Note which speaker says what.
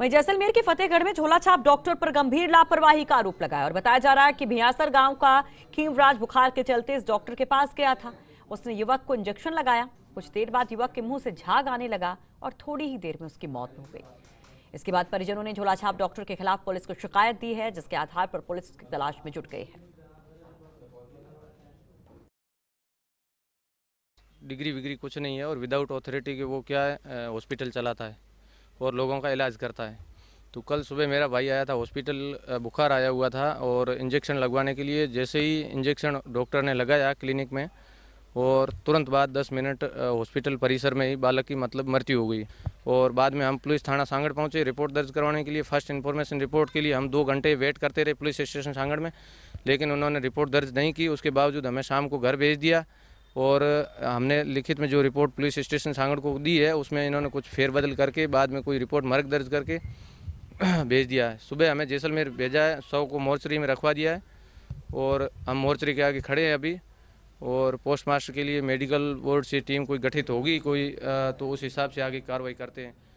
Speaker 1: वहीं जैसलमेर के फतेहगढ़ में झोला छाप डॉक्टर पर गंभीर लापरवाही का आरोप लगाया और बताया जा रहा है कि भियासर गांव का खीमराज बुखार के चलते इस डॉक्टर के पास गया था उसने युवक को इंजेक्शन लगाया कुछ देर बाद युवक के मुंह से झाग आने लगा और थोड़ी ही देर में उसकी मौत हो गई इसके बाद परिजनों ने झोला छाप डॉक्टर के खिलाफ पुलिस को शिकायत दी है जिसके आधार पर पुलिस की तलाश में जुट गई है
Speaker 2: डिग्री विग्री कुछ नहीं है और विदाउट ऑथोरिटी के वो क्या है हॉस्पिटल चलाता है और लोगों का इलाज करता है तो कल सुबह मेरा भाई आया था हॉस्पिटल बुखार आया हुआ था और इंजेक्शन लगवाने के लिए जैसे ही इंजेक्शन डॉक्टर ने लगाया क्लिनिक में और तुरंत बाद 10 मिनट हॉस्पिटल परिसर में ही बालक की मतलब मृत्यु हो गई और बाद में हम पुलिस थाना सांगड़ पहुंचे रिपोर्ट दर्ज करवाने के लिए फर्स्ट इन्फॉर्मेशन रिपोर्ट के लिए हम दो घंटे वेट करते रहे पुलिस स्टेशन सांगड़ में लेकिन उन्होंने रिपोर्ट दर्ज नहीं की उसके बावजूद हमें शाम को घर भेज दिया और हमने लिखित में जो रिपोर्ट पुलिस स्टेशन सांगड़ को दी है उसमें इन्होंने कुछ फेरबदल करके बाद में कोई रिपोर्ट मर्ग दर्ज करके भेज दिया है सुबह हमें जैसलमेर भेजा है सौ को मोर्चरी में रखवा दिया है और हम मोर्चरी के आगे खड़े हैं अभी और पोस्टमास्टर के लिए मेडिकल बोर्ड से टीम कोई गठित होगी कोई तो उस हिसाब से आगे कार्रवाई करते हैं